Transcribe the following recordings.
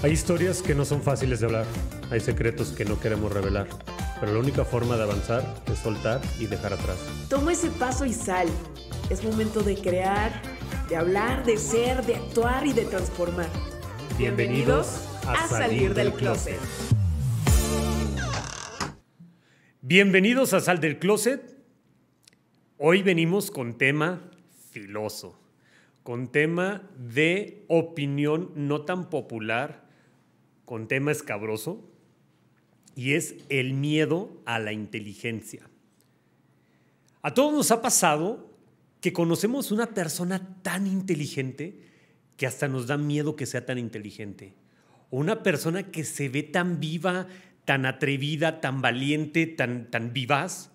Hay historias que no son fáciles de hablar, hay secretos que no queremos revelar, pero la única forma de avanzar es soltar y dejar atrás. Toma ese paso y sal. Es momento de crear, de hablar, de ser, de actuar y de transformar. Bienvenidos a, salir, del, closet. Bienvenidos a Sal del Closet. Hoy venimos con tema filoso, con tema de opinión no tan popular con tema escabroso y es el miedo a la inteligencia. A todos nos ha pasado que conocemos una persona tan inteligente que hasta nos da miedo que sea tan inteligente. O una persona que se ve tan viva, tan atrevida, tan valiente, tan, tan vivaz,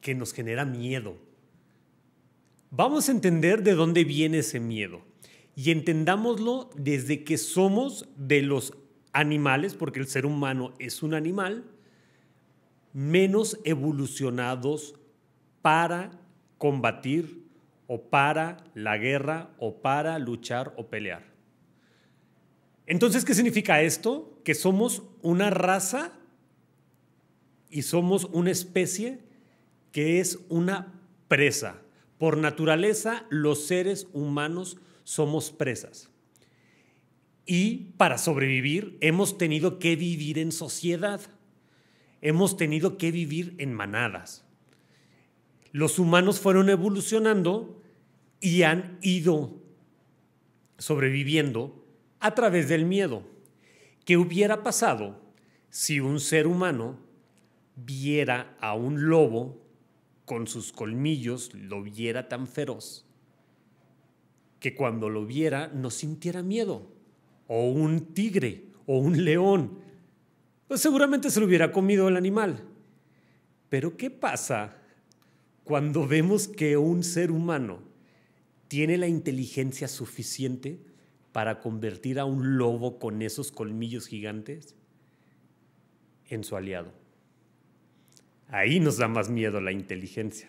que nos genera miedo. Vamos a entender de dónde viene ese miedo y entendámoslo desde que somos de los animales, porque el ser humano es un animal, menos evolucionados para combatir o para la guerra o para luchar o pelear. Entonces, ¿qué significa esto? Que somos una raza y somos una especie que es una presa. Por naturaleza, los seres humanos somos presas. Y para sobrevivir hemos tenido que vivir en sociedad, hemos tenido que vivir en manadas. Los humanos fueron evolucionando y han ido sobreviviendo a través del miedo. ¿Qué hubiera pasado si un ser humano viera a un lobo con sus colmillos, lo viera tan feroz que cuando lo viera no sintiera miedo, o un tigre, o un león. Pues seguramente se lo hubiera comido el animal. Pero ¿qué pasa cuando vemos que un ser humano tiene la inteligencia suficiente para convertir a un lobo con esos colmillos gigantes en su aliado? Ahí nos da más miedo la inteligencia.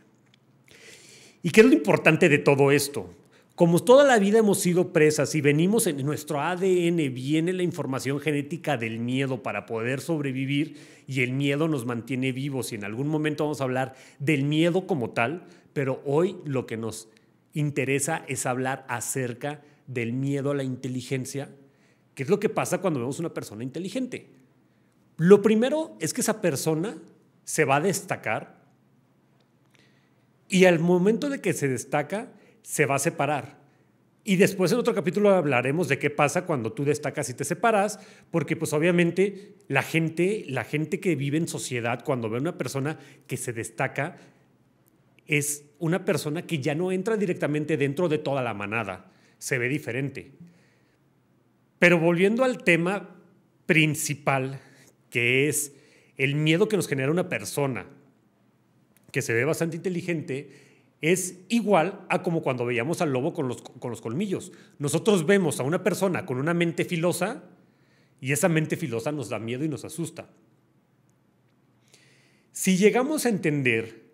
¿Y qué es lo importante de todo esto? Como toda la vida hemos sido presas y venimos en nuestro ADN, viene la información genética del miedo para poder sobrevivir y el miedo nos mantiene vivos y en algún momento vamos a hablar del miedo como tal, pero hoy lo que nos interesa es hablar acerca del miedo a la inteligencia, que es lo que pasa cuando vemos una persona inteligente. Lo primero es que esa persona se va a destacar y al momento de que se destaca, se va a separar. Y después en otro capítulo hablaremos de qué pasa cuando tú destacas y te separas, porque pues obviamente la gente, la gente que vive en sociedad, cuando ve una persona que se destaca, es una persona que ya no entra directamente dentro de toda la manada, se ve diferente. Pero volviendo al tema principal, que es el miedo que nos genera una persona que se ve bastante inteligente, es igual a como cuando veíamos al lobo con los, con los colmillos. Nosotros vemos a una persona con una mente filosa y esa mente filosa nos da miedo y nos asusta. Si llegamos a entender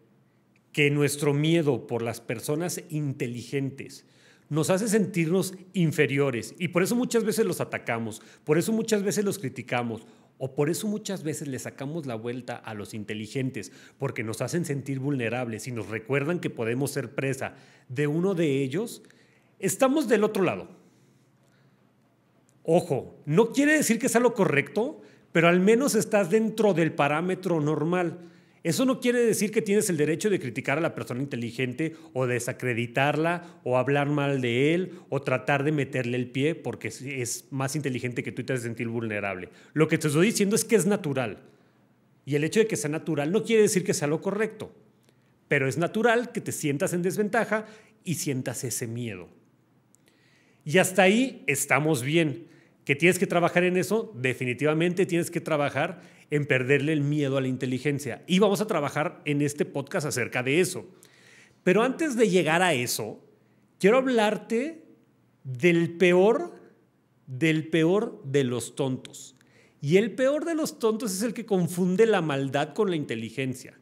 que nuestro miedo por las personas inteligentes nos hace sentirnos inferiores y por eso muchas veces los atacamos, por eso muchas veces los criticamos o por eso muchas veces le sacamos la vuelta a los inteligentes, porque nos hacen sentir vulnerables y nos recuerdan que podemos ser presa de uno de ellos, estamos del otro lado. Ojo, no quiere decir que sea lo correcto, pero al menos estás dentro del parámetro normal. Eso no quiere decir que tienes el derecho de criticar a la persona inteligente o desacreditarla o hablar mal de él o tratar de meterle el pie porque es más inteligente que tú y te hace sentir vulnerable. Lo que te estoy diciendo es que es natural. Y el hecho de que sea natural no quiere decir que sea lo correcto, pero es natural que te sientas en desventaja y sientas ese miedo. Y hasta ahí estamos bien. Que tienes que trabajar en eso, definitivamente tienes que trabajar en perderle el miedo a la inteligencia. Y vamos a trabajar en este podcast acerca de eso. Pero antes de llegar a eso, quiero hablarte del peor, del peor de los tontos. Y el peor de los tontos es el que confunde la maldad con la inteligencia.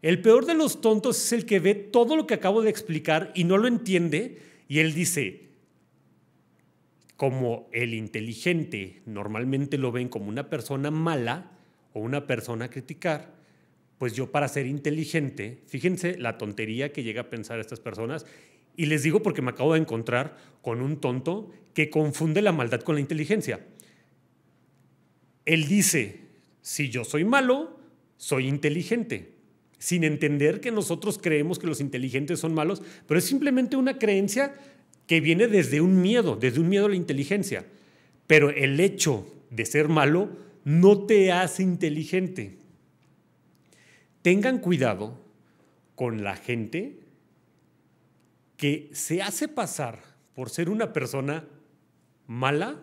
El peor de los tontos es el que ve todo lo que acabo de explicar y no lo entiende y él dice, como el inteligente normalmente lo ven como una persona mala o una persona a criticar, pues yo para ser inteligente, fíjense la tontería que llega a pensar estas personas, y les digo porque me acabo de encontrar con un tonto que confunde la maldad con la inteligencia. Él dice, si yo soy malo, soy inteligente, sin entender que nosotros creemos que los inteligentes son malos, pero es simplemente una creencia que viene desde un miedo, desde un miedo a la inteligencia. Pero el hecho de ser malo no te hace inteligente. Tengan cuidado con la gente que se hace pasar por ser una persona mala,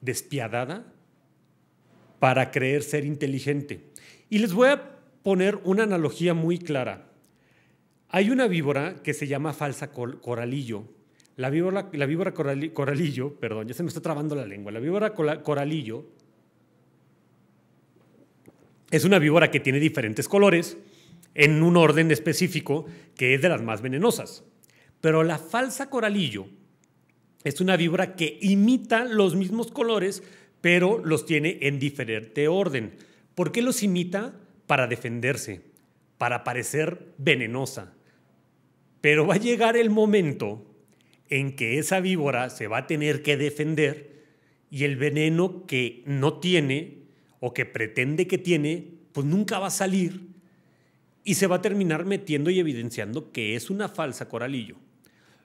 despiadada, para creer ser inteligente. Y les voy a poner una analogía muy clara. Hay una víbora que se llama falsa coralillo, la víbora, coralillo, perdón, ya se me está trabando la lengua. La víbora coralillo es una víbora que tiene diferentes colores en un orden específico que es de las más venenosas. Pero la falsa coralillo es una víbora que imita los mismos colores, pero los tiene en diferente orden. ¿Por qué los imita? Para defenderse, para parecer venenosa. Pero va a llegar el momento en que esa víbora se va a tener que defender y el veneno que no tiene o que pretende que tiene, pues nunca va a salir y se va a terminar metiendo y evidenciando que es una falsa coralillo.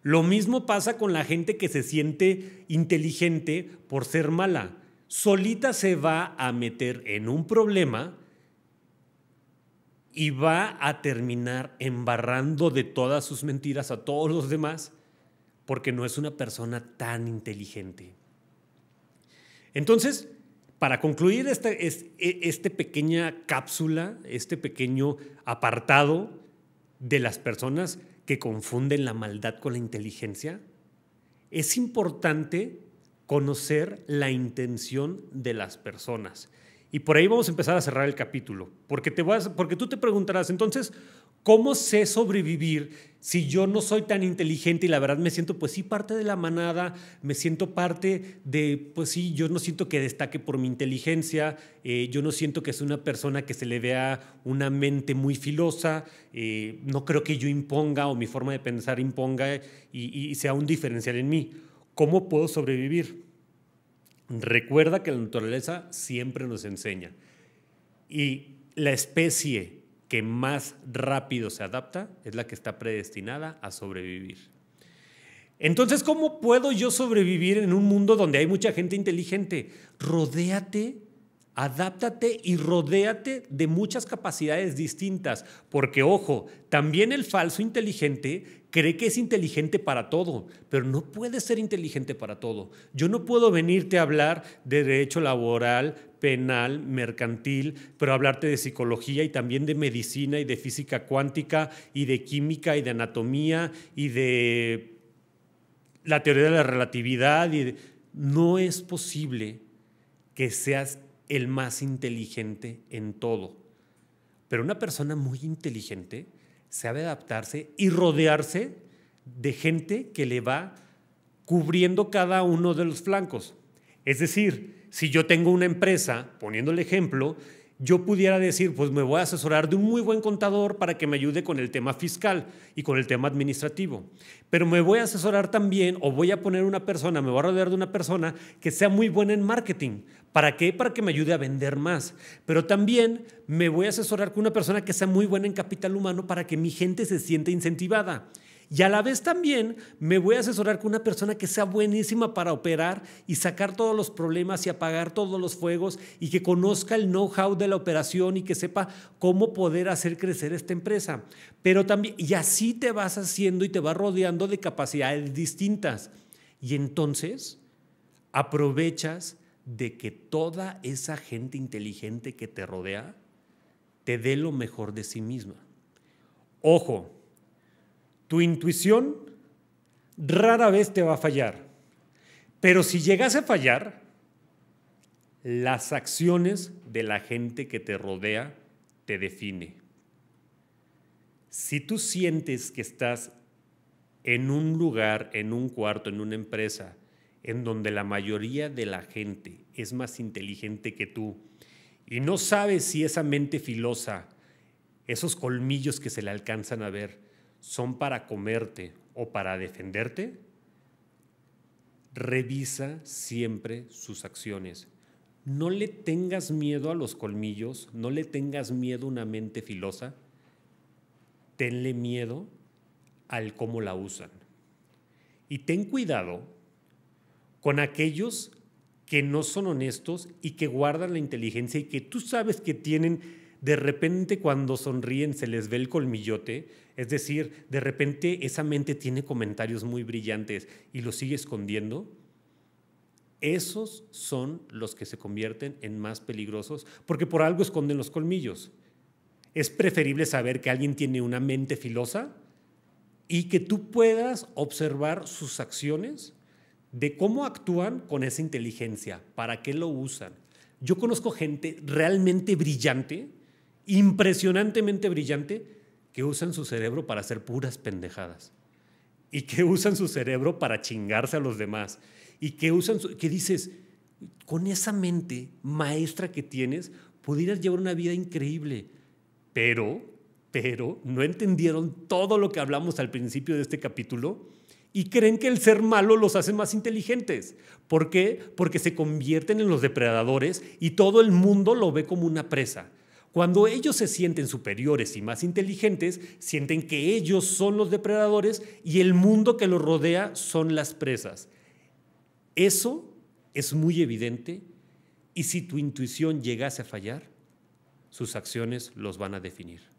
Lo mismo pasa con la gente que se siente inteligente por ser mala. Solita se va a meter en un problema y va a terminar embarrando de todas sus mentiras a todos los demás porque no es una persona tan inteligente. Entonces, para concluir esta e, este pequeña cápsula, este pequeño apartado de las personas que confunden la maldad con la inteligencia, es importante conocer la intención de las personas. Y por ahí vamos a empezar a cerrar el capítulo, porque, te vas, porque tú te preguntarás, entonces, ¿cómo sé sobrevivir si yo no soy tan inteligente y la verdad me siento, pues sí, parte de la manada, me siento parte de, pues sí, yo no siento que destaque por mi inteligencia, eh, yo no siento que es una persona que se le vea una mente muy filosa, eh, no creo que yo imponga o mi forma de pensar imponga y sea un diferencial en mí. ¿Cómo puedo sobrevivir? Recuerda que la naturaleza siempre nos enseña. Y la especie que más rápido se adapta es la que está predestinada a sobrevivir. Entonces, ¿cómo puedo yo sobrevivir en un mundo donde hay mucha gente inteligente? Rodéate Adáptate y rodéate de muchas capacidades distintas, porque ojo, también el falso inteligente cree que es inteligente para todo, pero no puede ser inteligente para todo. Yo no puedo venirte a hablar de derecho laboral, penal, mercantil, pero hablarte de psicología y también de medicina y de física cuántica y de química y de anatomía y de la teoría de la relatividad. Y No es posible que seas el más inteligente en todo. Pero una persona muy inteligente sabe adaptarse y rodearse de gente que le va cubriendo cada uno de los flancos. Es decir, si yo tengo una empresa, poniendo el ejemplo, yo pudiera decir, pues me voy a asesorar de un muy buen contador para que me ayude con el tema fiscal y con el tema administrativo. Pero me voy a asesorar también o voy a poner una persona, me voy a rodear de una persona que sea muy buena en marketing ¿Para qué? Para que me ayude a vender más. Pero también me voy a asesorar con una persona que sea muy buena en capital humano para que mi gente se sienta incentivada. Y a la vez también me voy a asesorar con una persona que sea buenísima para operar y sacar todos los problemas y apagar todos los fuegos y que conozca el know-how de la operación y que sepa cómo poder hacer crecer esta empresa. Pero también, y así te vas haciendo y te vas rodeando de capacidades distintas. Y entonces aprovechas de que toda esa gente inteligente que te rodea te dé lo mejor de sí misma. Ojo, tu intuición rara vez te va a fallar, pero si llegas a fallar, las acciones de la gente que te rodea te define. Si tú sientes que estás en un lugar, en un cuarto, en una empresa, en donde la mayoría de la gente es más inteligente que tú y no sabes si esa mente filosa, esos colmillos que se le alcanzan a ver, son para comerte o para defenderte, revisa siempre sus acciones. No le tengas miedo a los colmillos, no le tengas miedo a una mente filosa, tenle miedo al cómo la usan. Y ten cuidado con aquellos que no son honestos y que guardan la inteligencia y que tú sabes que tienen, de repente cuando sonríen se les ve el colmillote, es decir, de repente esa mente tiene comentarios muy brillantes y los sigue escondiendo. Esos son los que se convierten en más peligrosos porque por algo esconden los colmillos. Es preferible saber que alguien tiene una mente filosa y que tú puedas observar sus acciones de cómo actúan con esa inteligencia, para qué lo usan. Yo conozco gente realmente brillante, impresionantemente brillante, que usan su cerebro para hacer puras pendejadas y que usan su cerebro para chingarse a los demás y que usan que dices con esa mente maestra que tienes pudieras llevar una vida increíble, pero pero no entendieron todo lo que hablamos al principio de este capítulo y creen que el ser malo los hace más inteligentes. ¿Por qué? Porque se convierten en los depredadores y todo el mundo lo ve como una presa. Cuando ellos se sienten superiores y más inteligentes, sienten que ellos son los depredadores y el mundo que los rodea son las presas. Eso es muy evidente y si tu intuición llegase a fallar, sus acciones los van a definir.